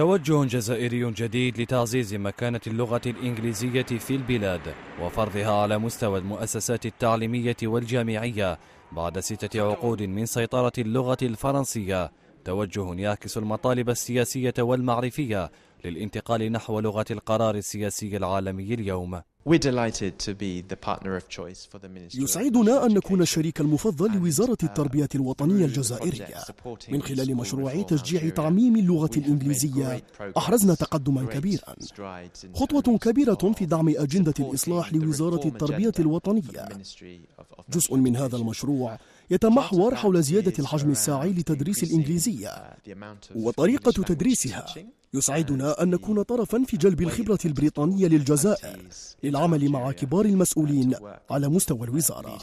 توجه جزائري جديد لتعزيز مكانة اللغة الإنجليزية في البلاد وفرضها على مستوى المؤسسات التعليمية والجامعية بعد ستة عقود من سيطرة اللغة الفرنسية توجه يعكس المطالب السياسية والمعرفية للانتقال نحو لغة القرار السياسي العالمي اليوم يسعدنا أن نكون الشريك المفضل لوزارة uh, التربية الوطنية الجزائرية من خلال مشروع تشجيع تعميم اللغة الإنجليزية أحرزنا تقدما كبيرا خطوة كبيرة في دعم أجندة الإصلاح لوزارة التربية الوطنية جزء من هذا المشروع يتمحور حول زيادة الحجم الساعي لتدريس الإنجليزية uh, وطريقة تدريسها يسعدنا أن نكون طرفا في جلب الخبرة البريطانية للجزائر للعمل مع كبار المسؤولين على مستوى الوزارة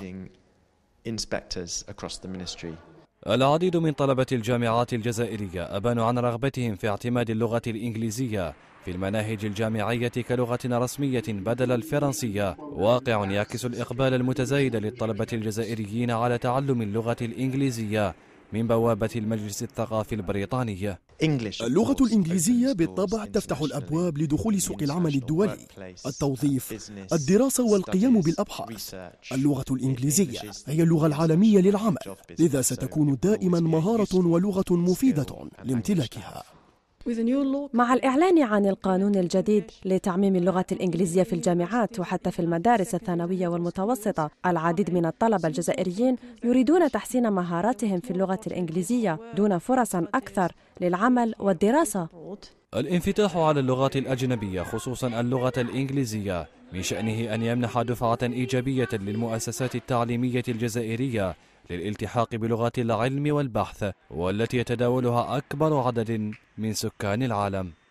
العديد من طلبة الجامعات الجزائرية أبانوا عن رغبتهم في اعتماد اللغة الإنجليزية في المناهج الجامعية كلغة رسمية بدل الفرنسية واقع يعكس الإقبال المتزايد للطلبة الجزائريين على تعلم اللغة الإنجليزية من بوابة المجلس الثقافي البريطانية اللغة الإنجليزية بالطبع تفتح الأبواب لدخول سوق العمل الدولي التوظيف الدراسة والقيام بالأبحاث اللغة الإنجليزية هي اللغة العالمية للعمل لذا ستكون دائما مهارة ولغة مفيدة لامتلاكها مع الإعلان عن القانون الجديد لتعميم اللغة الإنجليزية في الجامعات وحتى في المدارس الثانوية والمتوسطة العديد من الطلبة الجزائريين يريدون تحسين مهاراتهم في اللغة الإنجليزية دون فرص أكثر للعمل والدراسة الانفتاح على اللغات الأجنبية خصوصا اللغة الإنجليزية من شأنه أن يمنح دفعة إيجابية للمؤسسات التعليمية الجزائرية للالتحاق بلغات العلم والبحث والتي يتداولها أكبر عدد من سكان العالم